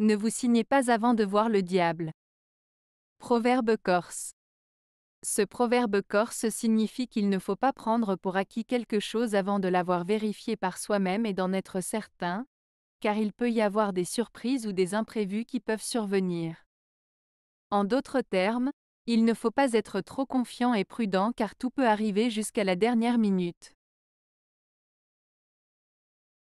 Ne vous signez pas avant de voir le diable. Proverbe corse. Ce proverbe corse signifie qu'il ne faut pas prendre pour acquis quelque chose avant de l'avoir vérifié par soi-même et d'en être certain, car il peut y avoir des surprises ou des imprévus qui peuvent survenir. En d'autres termes, il ne faut pas être trop confiant et prudent car tout peut arriver jusqu'à la dernière minute.